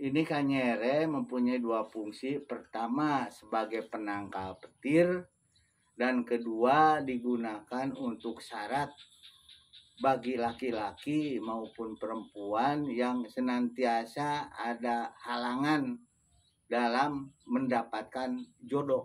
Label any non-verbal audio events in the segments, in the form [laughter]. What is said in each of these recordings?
Ini kanyere mempunyai dua fungsi. Pertama, sebagai penangkal petir dan kedua digunakan untuk syarat bagi laki-laki maupun perempuan yang senantiasa ada halangan dalam mendapatkan jodoh.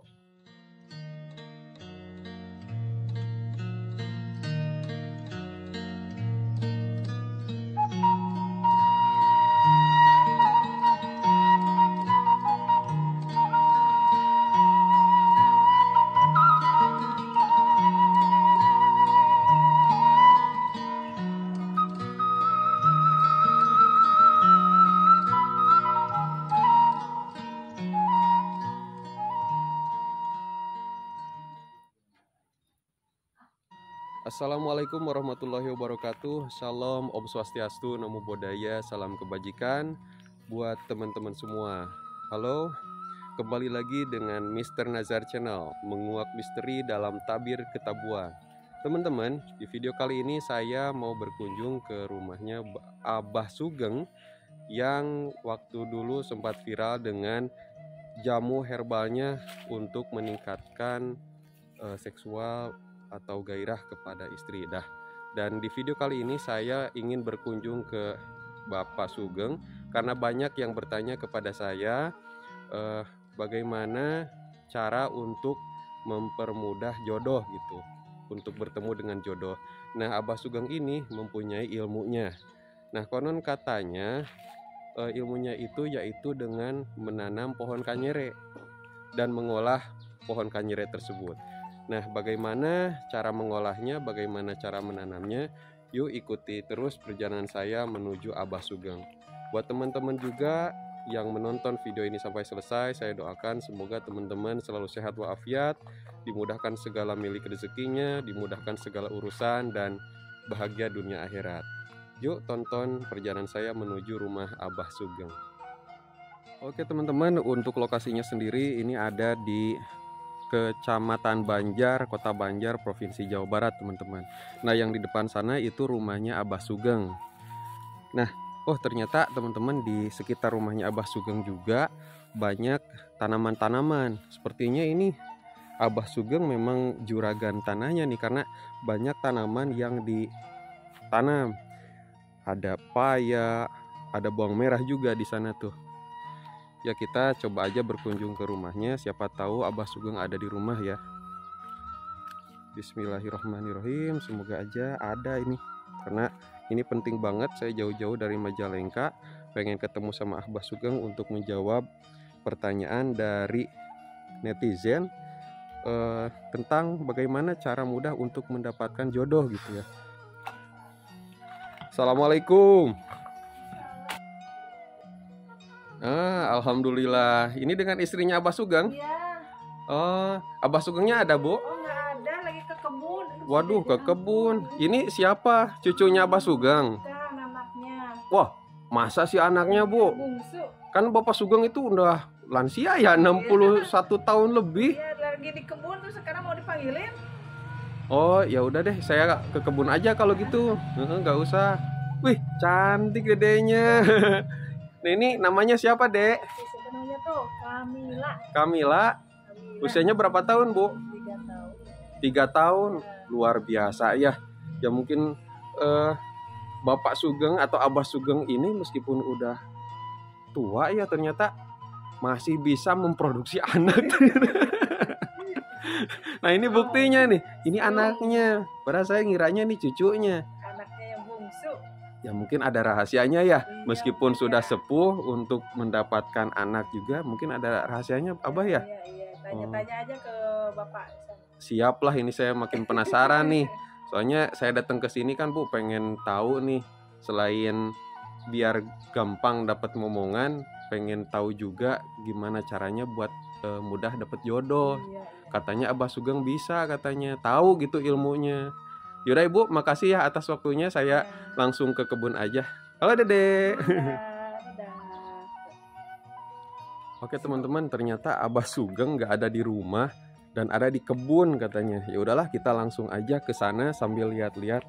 Assalamualaikum warahmatullahi wabarakatuh Salam Om Swastiastu, Namo Buddhaya, Salam Kebajikan Buat teman-teman semua Halo, kembali lagi dengan Mr. Nazar Channel Menguak misteri dalam tabir ketabuan Teman-teman, di video kali ini saya mau berkunjung ke rumahnya Abah ah, Sugeng Yang waktu dulu sempat viral dengan jamu herbalnya untuk meningkatkan eh, seksual atau gairah kepada istri. Dah. Dan di video kali ini saya ingin berkunjung ke Bapak Sugeng karena banyak yang bertanya kepada saya eh, bagaimana cara untuk mempermudah jodoh gitu untuk bertemu dengan jodoh. Nah, Abah Sugeng ini mempunyai ilmunya. Nah, konon katanya eh, ilmunya itu yaitu dengan menanam pohon kanyere dan mengolah pohon kanyere tersebut. Nah, bagaimana cara mengolahnya, bagaimana cara menanamnya? Yuk ikuti terus perjalanan saya menuju Abah Sugeng. Buat teman-teman juga yang menonton video ini sampai selesai, saya doakan semoga teman-teman selalu sehat walafiat, dimudahkan segala milik rezekinya, dimudahkan segala urusan dan bahagia dunia akhirat. Yuk tonton perjalanan saya menuju rumah Abah Sugeng. Oke teman-teman, untuk lokasinya sendiri ini ada di Kecamatan Banjar, Kota Banjar, Provinsi Jawa Barat, teman-teman. Nah, yang di depan sana itu rumahnya Abah Sugeng. Nah, oh ternyata teman-teman di sekitar rumahnya Abah Sugeng juga banyak tanaman-tanaman. Sepertinya ini Abah Sugeng memang juragan tanahnya nih karena banyak tanaman yang ditanam. Ada paya, ada bawang merah juga di sana tuh ya kita coba aja berkunjung ke rumahnya siapa tahu Abah Sugeng ada di rumah ya Bismillahirrahmanirrahim semoga aja ada ini karena ini penting banget saya jauh-jauh dari Majalengka pengen ketemu sama Abah Sugeng untuk menjawab pertanyaan dari netizen eh, tentang bagaimana cara mudah untuk mendapatkan jodoh gitu ya Assalamualaikum Alhamdulillah. Ini dengan istrinya Abah Sugeng? Iya. Oh, Abah Sugengnya ada, Bu? Oh, nggak ada, lagi ke kebun. Waduh, ke kan. kebun. Ini siapa? Cucunya Abah Sugeng? anaknya. Wah, masa sih anaknya, Bu? Iya, bungsu. Kan Bapak Sugeng itu udah lansia ya, 61 iya. tahun lebih. Iya, lagi di kebun tuh sekarang mau dipanggilin. Oh, ya udah deh, saya ke kebun aja kalau iya. gitu. Nggak usah. Wih, cantik gedenya. [laughs] Nah ini namanya siapa dek? Namanya tuh Kamila. Kamila. Kamila. Usianya berapa tahun bu? Tiga tahun. Tiga tahun. Luar biasa ya. Ya mungkin eh, Bapak Sugeng atau Abah Sugeng ini meskipun udah tua ya ternyata masih bisa memproduksi [laughs] anak. nah ini buktinya nih, ini oh, iya. anaknya. Padahal saya ngiranya nih cucunya. Anaknya yang bungsu ya mungkin ada rahasianya ya iya, meskipun iya. sudah ya. sepuh untuk mendapatkan anak juga mungkin ada rahasianya iya, abah ya Iya, iya. tanya-tanya oh. aja ke bapak siaplah ini saya makin penasaran nih [laughs] soalnya saya datang ke sini kan bu pengen tahu nih selain biar gampang dapat momongan pengen tahu juga gimana caranya buat uh, mudah dapat jodoh iya, katanya abah sugeng bisa katanya tahu gitu ilmunya Yaudah Ibu, makasih ya atas waktunya. Saya ya. langsung ke kebun aja. Halo Dede. Oke teman-teman, ternyata Abah Sugeng nggak ada di rumah dan ada di kebun katanya. Ya udahlah kita langsung aja ke sana sambil lihat-lihat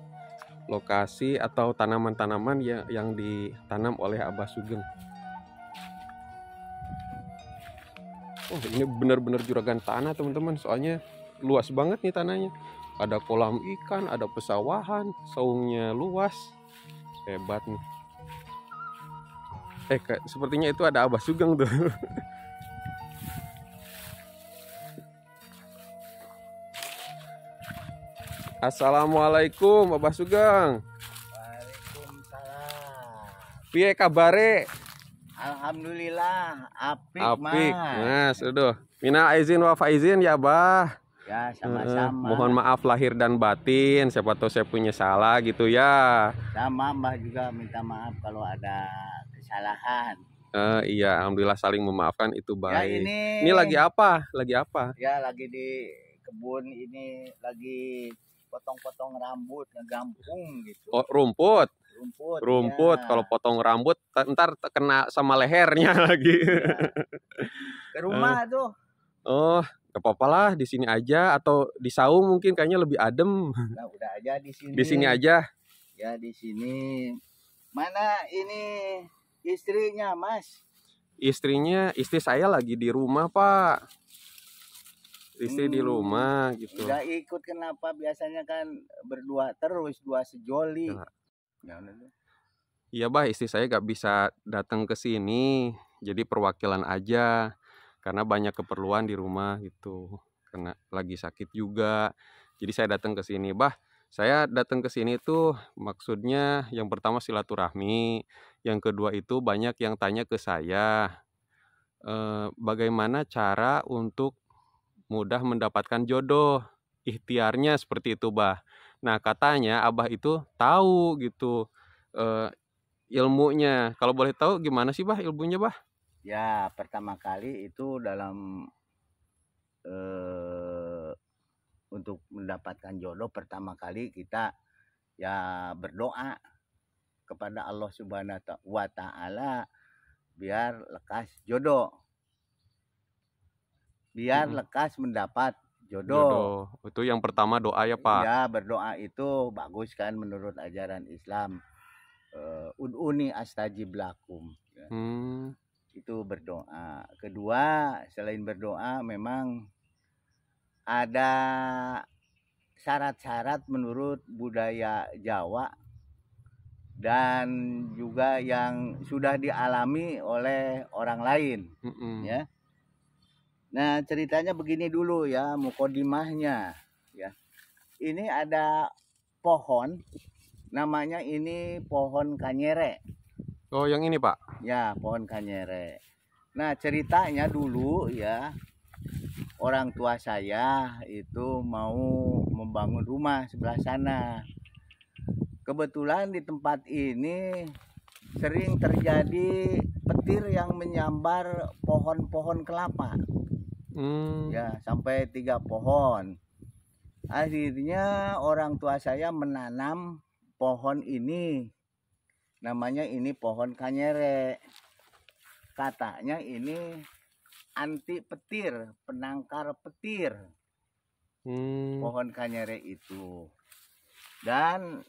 lokasi atau tanaman-tanaman yang, yang ditanam oleh Abah Sugeng. Oh ini benar-benar juragan tanah teman-teman, soalnya luas banget nih tanahnya ada kolam ikan, ada pesawahan, saungnya luas. Hebat nih. Eh, kayak, sepertinya itu ada Abah Sugeng tuh. [laughs] Assalamualaikum Abah Sugeng. Waalaikumsalam. Pie kabare? Alhamdulillah apik, apik. Mas. Nah, sudah. Mina izin wafa izin ya, Abah. Ya, sama-sama. mohon maaf lahir dan batin, siapa tahu saya punya salah gitu ya. Sama Mbah juga minta maaf kalau ada kesalahan. Eh, iya, alhamdulillah saling memaafkan itu ya, baik. Ya, ini... ini lagi apa? Lagi apa? Ya, lagi di kebun ini lagi potong-potong rambut ngegampung gitu. Oh, rumput. Rumput. Rumput ya. kalau potong rambut ntar kena sama lehernya [laughs] lagi. Ya. Ke rumah uh. tuh. Oh, Gak apa-apa lah di sini aja atau di saung mungkin kayaknya lebih adem. Nah, udah aja di sini. Di sini aja. Ya di sini. Mana ini istrinya, Mas? Istrinya, istri saya lagi di rumah, Pak. Istri hmm, di rumah gitu. Enggak ikut kenapa? Biasanya kan berdua terus, dua sejoli. Ya. ya iya, Bah, istri saya gak bisa datang ke sini. Jadi perwakilan aja karena banyak keperluan di rumah gitu karena lagi sakit juga jadi saya datang ke sini bah saya datang ke sini itu maksudnya yang pertama silaturahmi yang kedua itu banyak yang tanya ke saya eh, bagaimana cara untuk mudah mendapatkan jodoh ikhtiarnya seperti itu bah nah katanya abah itu tahu gitu eh, ilmunya kalau boleh tahu gimana sih bah ilmunya bah Ya, pertama kali itu dalam eh, untuk mendapatkan jodoh pertama kali kita ya berdoa kepada Allah Subhanahu wa taala biar lekas jodoh. Biar hmm. lekas mendapat jodoh. jodoh. Itu yang pertama doa ya Pak. Ya berdoa itu bagus kan menurut ajaran Islam. Uh, Uduni astajib lakum. Ya. Hmm itu berdoa. Kedua, selain berdoa memang ada syarat-syarat menurut budaya Jawa dan juga yang sudah dialami oleh orang lain mm -mm. ya. Nah, ceritanya begini dulu ya mukodimahnya ya. Ini ada pohon namanya ini pohon kanyere. Oh, yang ini, Pak? Ya, pohon kanyere. Nah, ceritanya dulu ya, orang tua saya itu mau membangun rumah sebelah sana. Kebetulan di tempat ini sering terjadi petir yang menyambar pohon-pohon kelapa. Hmm. Ya, sampai tiga pohon. Akhirnya orang tua saya menanam pohon ini namanya ini pohon kanyere katanya ini anti petir penangkar petir hmm. pohon kanyere itu dan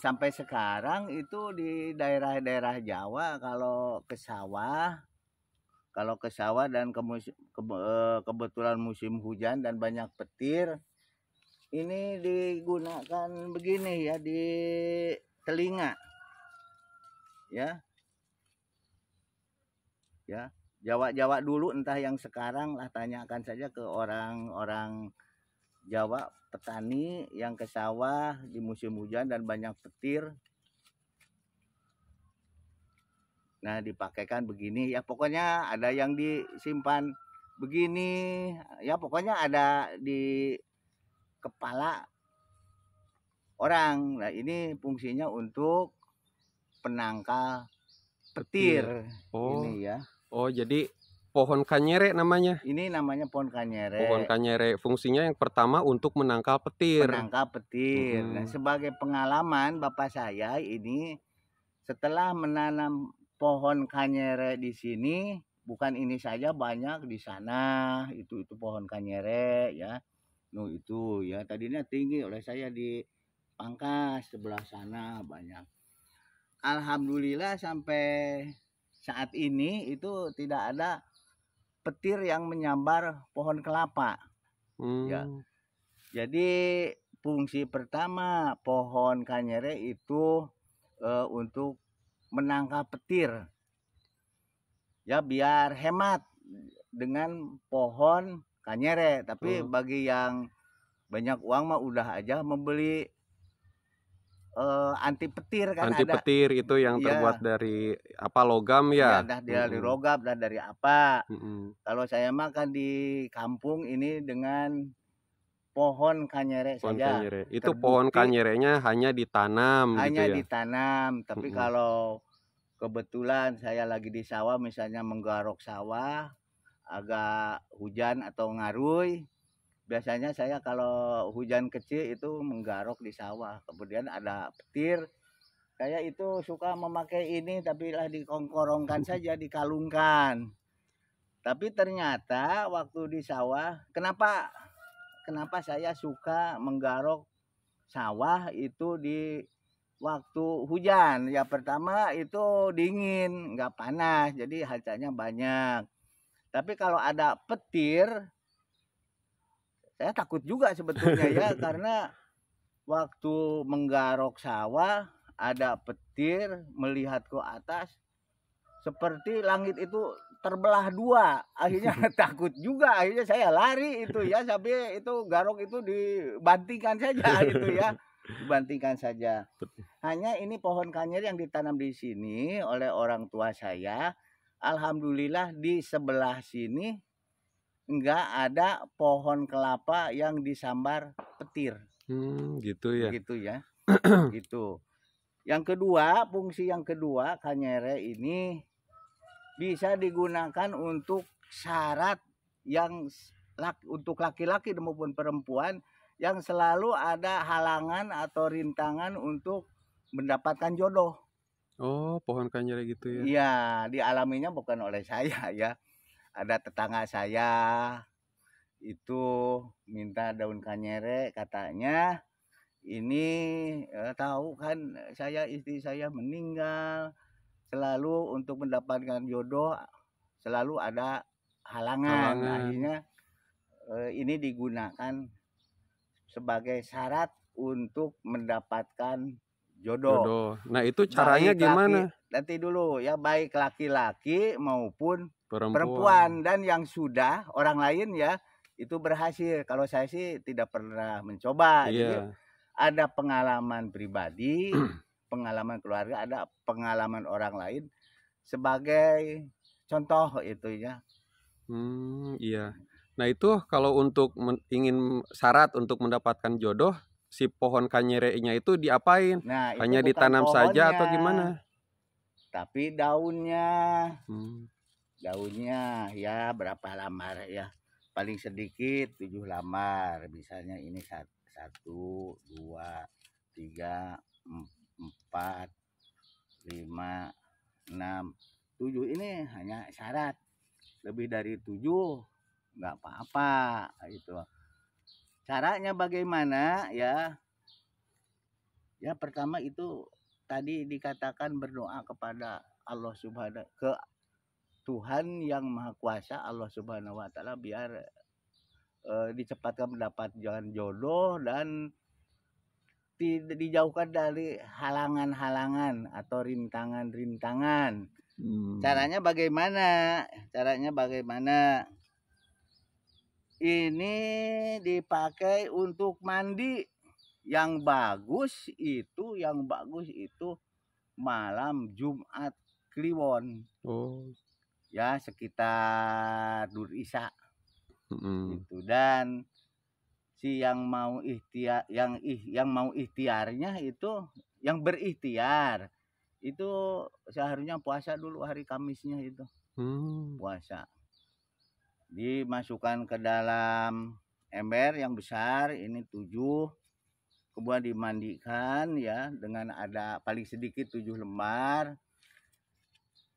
sampai sekarang itu di daerah-daerah Jawa kalau ke sawah kalau ke sawah dan ke musim, ke, eh, kebetulan musim hujan dan banyak petir ini digunakan begini ya di telinga ya ya Jawa-Jawa dulu entah yang sekarang lah tanyakan saja ke orang-orang Jawa petani yang ke sawah di musim hujan dan banyak petir nah dipakaikan begini ya pokoknya ada yang disimpan begini ya pokoknya ada di kepala orang nah ini fungsinya untuk penangkal petir oh. ini ya. Oh, jadi pohon kanyere namanya. Ini namanya pohon kanyere. Pohon kanyere fungsinya yang pertama untuk menangkal petir. Menangkal petir. Hmm. Nah, sebagai pengalaman bapak saya ini setelah menanam pohon kanyere di sini, bukan ini saja banyak di sana, itu itu pohon kanyere ya. No itu ya tadinya tinggi oleh saya di pangkas sebelah sana banyak alhamdulillah sampai saat ini itu tidak ada petir yang menyambar pohon kelapa. Hmm. Ya. Jadi fungsi pertama pohon kanyere itu e, untuk menangkap petir. Ya biar hemat dengan pohon kanyere, tapi hmm. bagi yang banyak uang mah udah aja membeli uh, anti petir kan anti petir itu yang ya. terbuat dari apa logam ya, ya dari mm-hmm. logam dan dari apa mm-hmm. kalau saya makan di kampung ini dengan pohon kanyere pohon saja kanyere. itu Terbukti, pohon kanyerenya hanya ditanam gitu hanya gitu ya? ditanam tapi mm-hmm. kalau kebetulan saya lagi di sawah misalnya menggarok sawah agak hujan atau ngarui biasanya saya kalau hujan kecil itu menggarok di sawah kemudian ada petir saya itu suka memakai ini tapi lah dikongkorongkan [laughs] saja dikalungkan tapi ternyata waktu di sawah kenapa kenapa saya suka menggarok sawah itu di waktu hujan ya pertama itu dingin nggak panas jadi hartanya banyak tapi kalau ada petir saya takut juga sebetulnya ya [laughs] karena waktu menggarok sawah ada petir melihat ke atas seperti langit itu terbelah dua akhirnya [laughs] takut juga akhirnya saya lari itu ya sampai itu garok itu dibantingkan saja [laughs] gitu ya dibantingkan saja hanya ini pohon kanyer yang ditanam di sini oleh orang tua saya alhamdulillah di sebelah sini nggak ada pohon kelapa yang disambar petir. Hmm, gitu ya. Gitu ya. [clears throat] gitu. Yang kedua, fungsi yang kedua kanyere ini bisa digunakan untuk syarat yang laki, untuk laki-laki maupun perempuan yang selalu ada halangan atau rintangan untuk mendapatkan jodoh. Oh, pohon kanyere gitu ya. Iya, dialaminya bukan oleh saya ya ada tetangga saya itu minta daun kanyere katanya ini ya, tahu kan saya istri saya meninggal selalu untuk mendapatkan jodoh selalu ada halangan, halangan. akhirnya eh, ini digunakan sebagai syarat untuk mendapatkan jodoh. jodoh. Nah itu caranya baik gimana? Laki, nanti dulu ya baik laki-laki maupun perempuan. perempuan dan yang sudah orang lain ya itu berhasil. Kalau saya sih tidak pernah mencoba. Iya. Jadi ada pengalaman pribadi, [clears throat] pengalaman keluarga, ada pengalaman orang lain sebagai contoh itunya. Hmm, iya. Nah, itu kalau untuk men- ingin syarat untuk mendapatkan jodoh si pohon kanyerenya itu diapain? Nah, itu Hanya ditanam pohonnya, saja atau gimana? Tapi daunnya. Hmm daunnya ya berapa lamar ya paling sedikit tujuh lamar misalnya ini satu dua tiga empat lima enam tujuh ini hanya syarat lebih dari tujuh nggak apa-apa itu caranya bagaimana ya ya pertama itu tadi dikatakan berdoa kepada Allah subhanahu ke Tuhan yang Maha Kuasa Allah Subhanahu wa taala biar eh, dicepatkan mendapat jalan jodoh dan dijauhkan dari halangan-halangan atau rintangan-rintangan. Hmm. Caranya bagaimana? Caranya bagaimana? Ini dipakai untuk mandi. Yang bagus itu, yang bagus itu malam Jumat Kliwon. Oh ya sekitar dur isa mm-hmm. dan si yang mau ikhtiar yang ih yang mau ikhtiarnya itu yang berikhtiar itu seharusnya puasa dulu hari Kamisnya itu hmm. puasa dimasukkan ke dalam ember yang besar ini tujuh kemudian dimandikan ya dengan ada paling sedikit tujuh lembar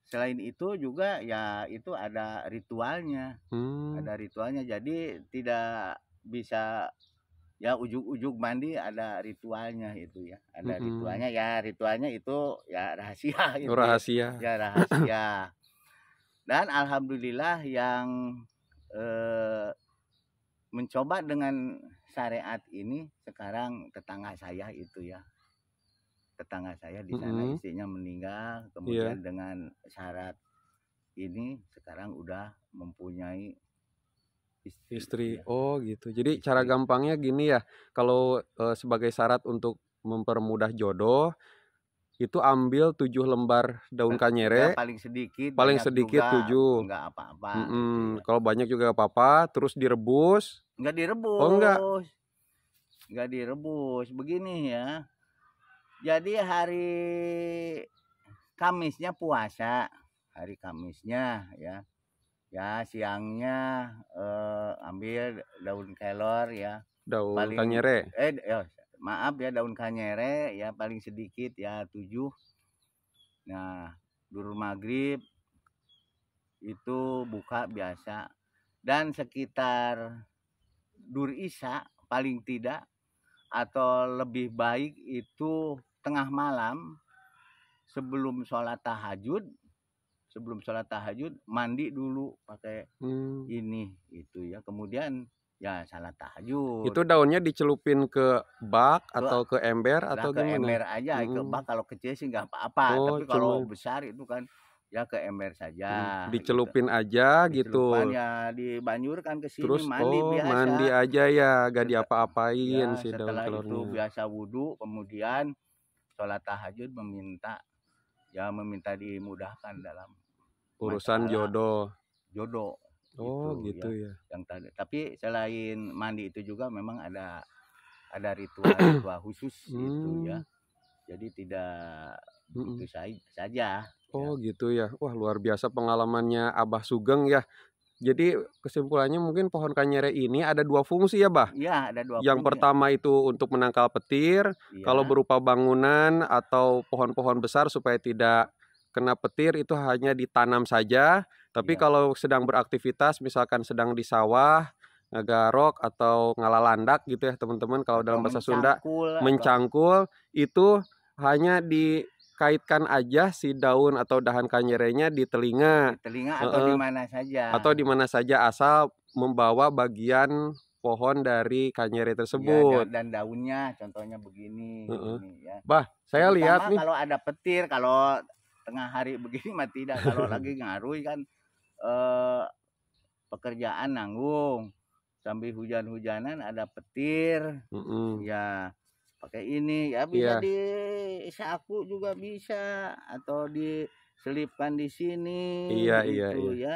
selain itu juga ya itu ada ritualnya hmm. ada ritualnya jadi tidak bisa ya ujuk-ujuk mandi ada ritualnya itu ya ada hmm. ritualnya ya ritualnya itu ya rahasia [laughs] itu ya. rahasia ya rahasia dan alhamdulillah yang eh, mencoba dengan syariat ini sekarang tetangga saya itu ya tetangga saya di sana mm -hmm. istrinya meninggal iya. kemudian yeah. dengan syarat ini sekarang udah mempunyai istri, istri. Ya. oh gitu jadi istri. cara gampangnya gini ya kalau e, sebagai syarat untuk mempermudah jodoh itu ambil tujuh lembar daun kanyere ya, paling sedikit paling sedikit juga, tujuh enggak apa-apa mm -hmm. ya. kalau banyak juga apa-apa terus direbus enggak direbus oh enggak enggak direbus begini ya jadi hari Kamisnya puasa, hari Kamisnya ya. Ya siangnya eh, ambil daun kelor ya. Daun paling, kanyere. Eh ya, maaf ya daun kanyere ya paling sedikit ya tujuh. Nah, dulu maghrib itu buka biasa dan sekitar dur isa paling tidak atau lebih baik itu tengah malam sebelum sholat tahajud sebelum sholat tahajud mandi dulu pakai hmm. ini itu ya kemudian ya sholat tahajud itu daunnya dicelupin ke bak atau ke ember atau ke gimana? ember aja hmm. ke bak kalau kecil sih nggak apa-apa oh, tapi kalau cuman. besar itu kan ya ke ember saja hmm, gitu. dicelupin gitu. aja gitu ya dibanjurkan ke sini terus mandi oh, biasa mandi aja ya gak diapa-apain ya, sih setelah itu biasa wudhu kemudian sholat tahajud meminta ya meminta dimudahkan dalam urusan jodoh jodoh oh gitu, ya. gitu ya. ya yang tadi tapi selain mandi itu juga memang ada ada ritual ritual [clears throat] khusus hmm. gitu ya jadi tidak itu saja ya. oh ya. gitu ya wah luar biasa pengalamannya Abah Sugeng ya jadi kesimpulannya mungkin pohon kanyere ini ada dua fungsi ya, Bah? Iya, ada dua. Yang pertama itu untuk menangkal petir, ya. kalau berupa bangunan atau pohon-pohon besar supaya tidak kena petir itu hanya ditanam saja. Tapi ya. kalau sedang beraktivitas, misalkan sedang di sawah, ngegarok atau ngalalandak gitu ya, teman-teman. Kalau dalam bahasa Sunda, mencangkul atau... itu hanya di kaitkan aja si daun atau dahan kanyerenya di telinga. Di telinga atau uh, di mana saja. Atau di mana saja asal membawa bagian pohon dari kanyere iya, tersebut. Ya, dan daunnya contohnya begini. Uh -uh. begini ya. Bah, saya Terutama lihat nih. Kalau ada petir, kalau tengah hari [laughs] begini mah tidak. Kalau lagi ngaruh kan eh, pekerjaan nanggung. Sambil hujan-hujanan ada petir. Uh -uh. Ya pakai ini ya bisa yeah. di saku juga bisa atau diselipkan di sini iya iya gitu, iya ya.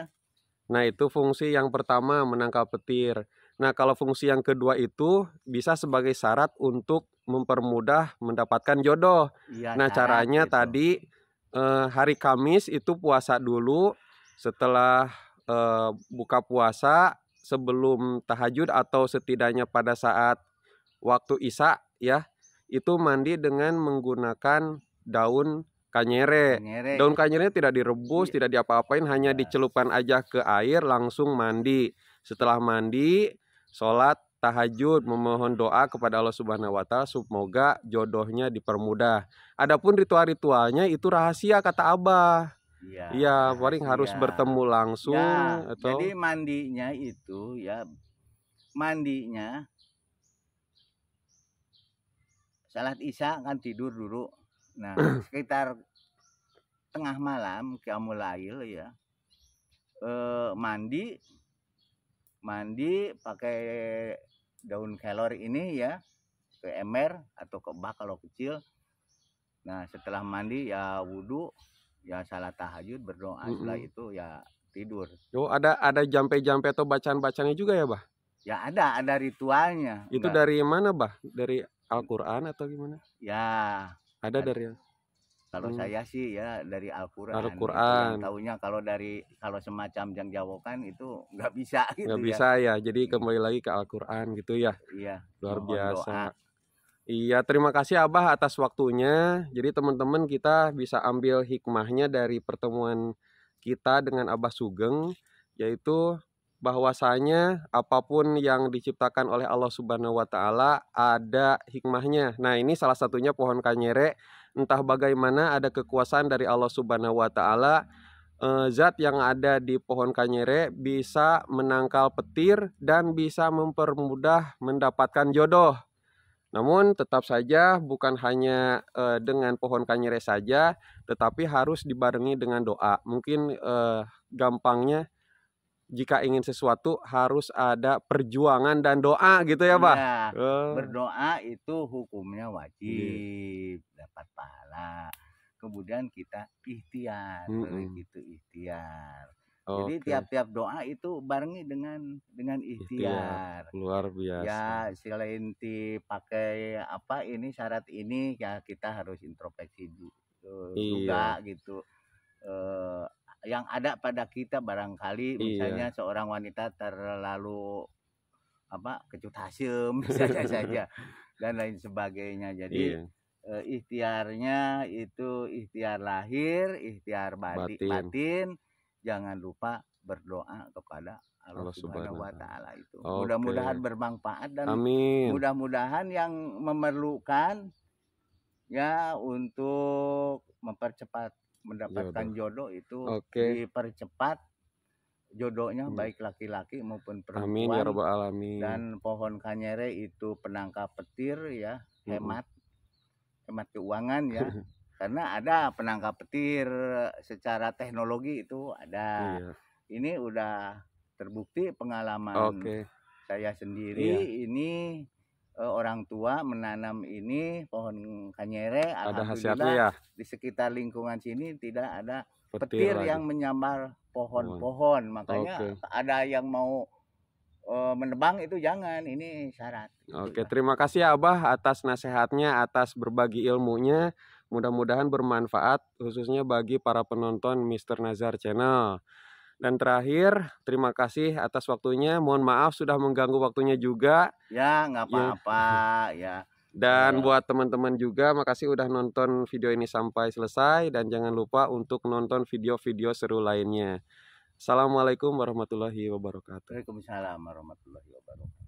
nah itu fungsi yang pertama menangkal petir nah kalau fungsi yang kedua itu bisa sebagai syarat untuk mempermudah mendapatkan jodoh iya, nah caranya gitu. tadi eh, hari Kamis itu puasa dulu setelah eh, buka puasa sebelum tahajud atau setidaknya pada saat waktu Isya ya itu mandi dengan menggunakan daun kanyere. kanyere. Daun kanyere tidak direbus, iya. tidak diapa-apain, hanya dicelupkan aja ke air langsung mandi. Setelah mandi, sholat tahajud memohon doa kepada Allah Subhanahu wa taala semoga jodohnya dipermudah. Adapun ritual-ritualnya itu rahasia kata Abah. Iya. Iya, paling harus bertemu langsung ya, atau Jadi mandinya itu ya mandinya salat isya kan tidur dulu nah [clears throat] sekitar tengah malam kiamulail ya e, mandi mandi pakai daun kelor ini ya ke ember atau ke bak kalau kecil nah setelah mandi ya wudhu ya salat tahajud berdoa mm -hmm. setelah itu ya tidur oh ada ada jampe-jampe atau bacaan-bacaannya juga ya bah ya ada ada ritualnya itu Enggak. dari mana bah dari Al-Qur'an atau gimana? Ya. Ada, dari kalau hmm. saya sih ya dari Al-Qur'an. Al-Qur'an. Tahunya kalau dari kalau semacam yang jawokan itu nggak bisa [laughs] gitu Nggak ya. bisa ya. Jadi kembali lagi ke Al-Qur'an gitu ya. Iya. Luar biasa. Iya, terima kasih Abah atas waktunya. Jadi teman-teman kita bisa ambil hikmahnya dari pertemuan kita dengan Abah Sugeng yaitu bahwasanya apapun yang diciptakan oleh Allah Subhanahu wa taala ada hikmahnya. Nah, ini salah satunya pohon kanyere. Entah bagaimana ada kekuasaan dari Allah Subhanahu wa taala eh, zat yang ada di pohon kanyere bisa menangkal petir dan bisa mempermudah mendapatkan jodoh. Namun tetap saja bukan hanya eh, dengan pohon kanyere saja, tetapi harus dibarengi dengan doa. Mungkin eh, gampangnya jika ingin sesuatu harus ada perjuangan dan doa gitu ya, Pak. Ya, uh. Berdoa itu hukumnya iya. wajib hmm. dapat pahala. Kemudian kita ikhtiar, -hmm. gitu ikhtiar. Okay. Jadi tiap-tiap doa itu barengi dengan dengan ikhtiar. ikhtiar. Luar ya, biasa. Ya, selain dipakai apa ini syarat ini ya kita harus introspeksi eh, iya. juga iya. gitu. Eh, yang ada pada kita barangkali misalnya iya. seorang wanita terlalu apa kecut hasil [laughs] misalnya saja dan lain sebagainya jadi iya. uh, ikhtiarnya itu ikhtiar lahir ikhtiar batin. batin jangan lupa berdoa kepada Allah Subhanahu wa taala itu. Okay. Mudah-mudahan bermanfaat dan mudah-mudahan yang memerlukan ya untuk mempercepat mendapatkan jodoh, iya, jodoh itu okay. dipercepat jodohnya hmm. baik laki-laki maupun perempuan. Amin ya alamin. Dan pohon kanyere itu penangkap petir ya, hmm. hemat hmm. hemat keuangan ya. [laughs] Karena ada penangkap petir secara teknologi itu ada. Iya. Ini udah terbukti pengalaman okay. saya sendiri iya. ini Eh, orang tua menanam ini pohon kanyere ada hasilnya ya di sekitar lingkungan sini tidak ada petir, petir yang menyambar pohon-pohon makanya okay. ada yang mau uh, menebang itu jangan ini syarat Oke okay, terima kasih ya, Abah atas nasihatnya atas berbagi ilmunya mudah-mudahan bermanfaat khususnya bagi para penonton Mister Nazar Channel dan terakhir, terima kasih atas waktunya. Mohon maaf sudah mengganggu waktunya juga. Ya, nggak iya. apa-apa ya. ya. Dan ya. buat teman-teman juga, makasih udah nonton video ini sampai selesai. Dan jangan lupa untuk nonton video-video seru lainnya. Assalamualaikum warahmatullahi wabarakatuh. Waalaikumsalam warahmatullahi wabarakatuh.